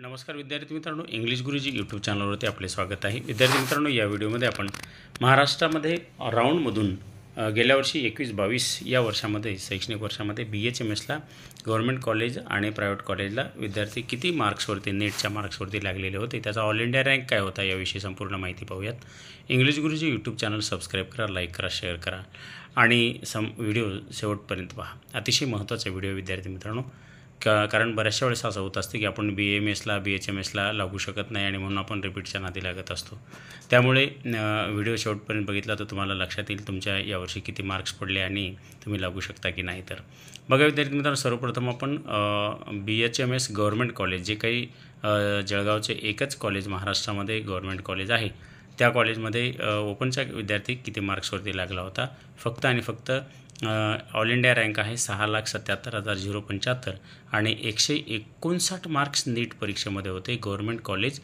नमस्कार विद्यार्थी मित्रांनो इंग्लिश गुरुजी यूट्यूब चॅनलवरती आपले स्वागत आहे विद्यार्थी मित्रांनो या व्हिडिओमध्ये आपण महाराष्ट्रामध्ये राऊंडमधून गेल्या वर्षी एकवीस बावीस या वर्षामध्ये शैक्षणिक वर्षामध्ये बी एच एम एसला गव्हर्मेंट कॉलेज आणि प्रायव्हेट कॉलेजला विद्यार्थी किती मार्क्सवरती नेटच्या मार्क्सवरती लागलेले होते त्याचा ऑल इंडिया रँक काय होता याविषयी संपूर्ण माहिती पाहूयात English Guruji YouTube channel subscribe करा लाईक करा शेअर करा आणि सम व्हिडिओ शेवटपर्यंत पहा अतिशय महत्त्वाचा व्हिडिओ विद्यार्थी मित्रांनो का कारण बऱ्याचशा वेळेस असं होत असते की आपण बी एम एसला बी एच एम एसला लागू शकत नाही आणि म्हणून आपण रिपीटच्या नादी लागत असतो त्यामुळे व्हिडिओ शेवटपर्यंत बघितला तर तुम्हाला लक्षात येईल तुमच्या यावर्षी किती मार्क्स पडले आणि तुम्ही लागू शकता की नाही तर बघा विद्यार्थी मित्रांनो सर्वप्रथम आपण B H M S government college जे काही जळगावचे एकच कॉलेज महाराष्ट्रामध्ये गव्हर्मेंट कॉलेज आहे त्या कॉलेजमध्ये ओपनचा विद्यार्थी किती मार्क्सवरती लागला होता फक्त आणि फक्त ऑल इंडिया रँक आहे सहा लाख सत्याहत्तर हजार झिरो पंच्याहत्तर आणि एकशे एकोणसाठ मार्क्स नीट परीक्षेमध्ये होते government college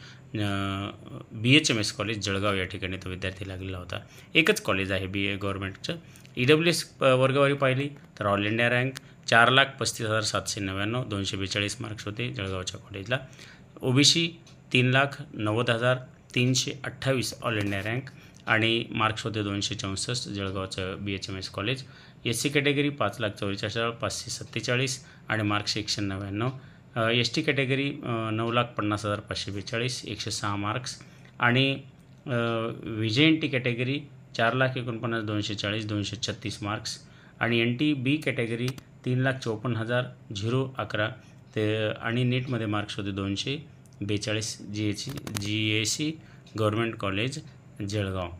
B H M S college Jalgaon या ठिकाणी तो विद्यार्थी लागलेला होता एकच कॉलेज आहे बी ए गव्हर्मेंटचं ई डब्ल्यू एस वर्गवारी पाहिली तर ऑल इंडिया रँक चार लाख पस्तीस हजार सातशे नव्याण्णव दोनशे बेचाळीस मार्क्स होते जळगावच्या कॉलेजला ओबीसी तीन लाख नव्वद हजार तीनशे अठ्ठावीस ऑल इंडिया रँक आणि मार्क्स होते दोनशे चौसष्ट जळगावचं B H M S college S C category पाच लाख चौवेचाळीस हजार पाचशे सत्तेचाळीस आणि मार्क्स एकशे नव्याण्णव एस टी कॅटेगरी नऊ लाख पन्नास हजार पाचशे बेचाळीस एकशे सहा मार्क्स आणि विजय एन टी कॅटेगरी चार लाख एकोणपन्नास दोनशे चाळीस दोनशे छत्तीस मार्क्स आणि एन टी बी कॅटेगरी तीन लाख चौपन्न हजार झिरो अकरा ते आणि नीटमध्ये मार्क्स होते दोनशे बेचाळीस G C G A C government college Jalgaon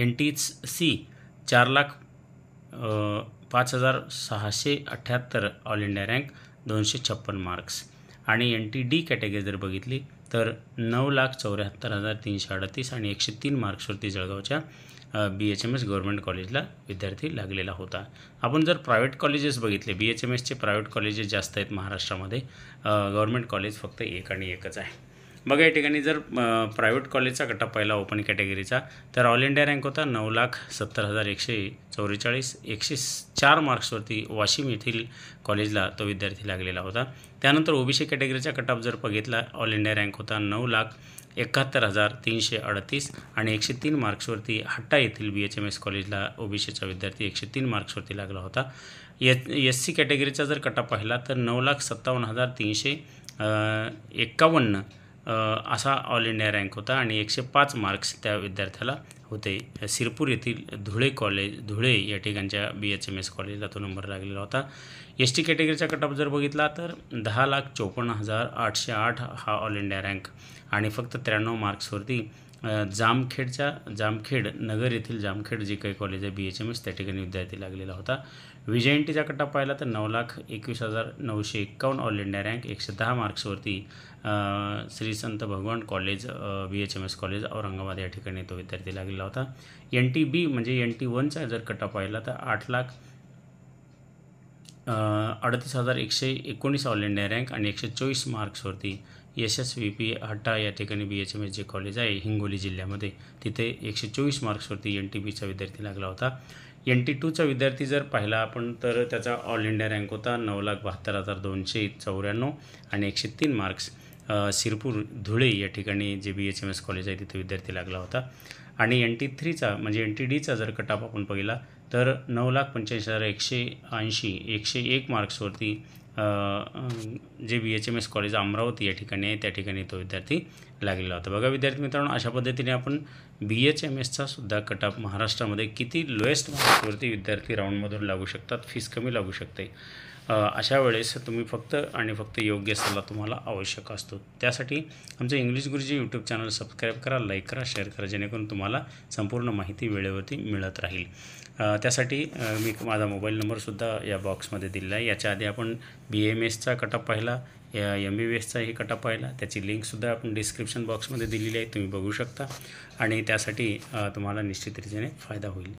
N T C चार लाख पाच हजार सहाशे अठ्ठ्याहत्तर ऑल इंडिया रँक दोनशे छप्पन मार्क्स आणि एन टी डी कॅटेगरी जर बघितली तर नऊ लाख चौऱ्याहत्तर हजार तीनशे अडतीस आणि एकशे तीन मार्क्सवरती जळगावच्या B H M S government कॉलेजला विद्यार्थी लागलेला होता आपण जर प्रायव्हेट कॉलेजेस बघितले बी एच एम एसचे प्रायव्हेट कॉलेजेस जास्त आहेत महाराष्ट्रामध्ये गव्हर्मेंट कॉलेज फक्त एक आणि एकच आहे मग या ठिकाणी जर प्रायव्हेट कॉलेजचा गटा पहिला ओपन कॅटेगरीचा तर ऑल इंडिया रँक होता नऊ लाख सत्तर हजार एकशे चौवेचाळीस एकशे चार मार्क्सवरती वाशिम येथील कॉलेजला तो विद्यार्थी लागलेला होता त्यानंतर ओबीसी कॅटेगरीचा कटअप जर बघितला ऑल इंडिया रँक होता नऊ लाख एकाहत्तर हजार तीनशे अडतीस आणि एकशे तीन मार्क्सवरती हट्टा येथील बी एच एम एस कॉलेजला ओबीसीचा विद्यार्थी एकशे तीन मार्क्सवरती लागला होता एस एस सी कॅटेगरीचा जर कटाप पाहिला तर नऊ लाख सत्तावन्न हजार तीनशे एक्कावन्न असा ऑल इंडिया रँक होता आणि एकशे पाच मार्क्स त्या विद्यार्थ्याला होते सिरपूर येथील धुळे कॉलेज धुळे या ठिकाणच्या बी एच एम एस कॉलेजला तो नंबर लागलेला होता एस टी कॅटेगरीचा ऑफ जर बघितला तर दहा लाख चोपन्न हजार आठशे आठ हा ऑल इंडिया रँक आणि फक्त त्र्याण्णव मार्क्सवरती जामखेडच्या जामखेड नगर येथील जामखेड जे काही कॉलेज आहे बी एच एम एस त्या ठिकाणी विद्यार्थी लागलेला होता विजयंटीचा कट्टा पाहिला तर नऊ लाख एकवीस हजार नऊशे एक्कावन्न ऑल इंडिया रँक एकशे दहा मार्क्सवरती Shri Sant Bhagwan college B H M S college Aurangabad या ठिकाणी तो विद्यार्थी लागलेला होता एन टी बी म्हणजे एन टी वनचा जर कट्टा पाहिला तर आठ लाख अडतीस हजार एकशे एकोणीस ऑल इंडिया रँक आणि एकशे चोवीस मार्क्सवरती यशस्वी पी हट्टा या ठिकाणी बी एच एम एस जे कॉलेज आहे हिंगोली जिल्ह्यामध्ये तिथे एकशे चोवीस मार्क्सवरती एन टी बीचा विद्यार्थी लागला होता एन टी टूचा विद्यार्थी जर पाहिला आपण तर त्याचा ऑल इंडिया रँक होता नऊ लाख बहात्तर हजार दोनशे चौऱ्याण्णव आणि एकशे तीन मार्क्स सिरपूर धुळे या ठिकाणी जे B H M S college आहे तिथे विद्यार्थी लागला होता आणि एन टी थ्रीचा म्हणजे एन टी डीचा जर कटाप आपण पाहिला तर नऊ लाख पंच्याऐंशी हजार एकशे ऐंशी एकशे एक मार्क्सवरती जे B H M S college Amravati या ठिकाणी आहे त्या ठिकाणी तो विद्यार्थी लागलेला होता बघा विद्यार्थी मित्रांनो अशा पद्धतीने आपण बी एच एम एसचा सुद्धा कटअप महाराष्ट्रामध्ये किती लोएस्ट मार्क्सवरती विद्यार्थी राऊंडमधून लागू शकतात फीस कमी लागू शकते अशा वेळेस तुम्ही फक्त आणि फक्त योग्य सल्ला तुम्हाला आवश्यक असतो त्यासाठी आमचं English Guruji YouTube channel subscribe करा लाईक करा शेअर करा जेणेकरून तुम्हाला संपूर्ण माहिती वेळेवरती मिळत राहील त्यासाठी मी माझा मोबाईल नंबरसुद्धा या बॉक्समध्ये दिलेला आहे याच्या आधी आपण बी एम एसचा कटअप पाहिला या एम बी बी एसचा हे कटा पाहिला त्याची लिंकसुद्धा आपण डिस्क्रिप्शन बॉक्समध्ये दिलेली आहे तुम्ही बघू शकता आणि त्यासाठी तुम्हाला निश्चित रीतीने फायदा होईल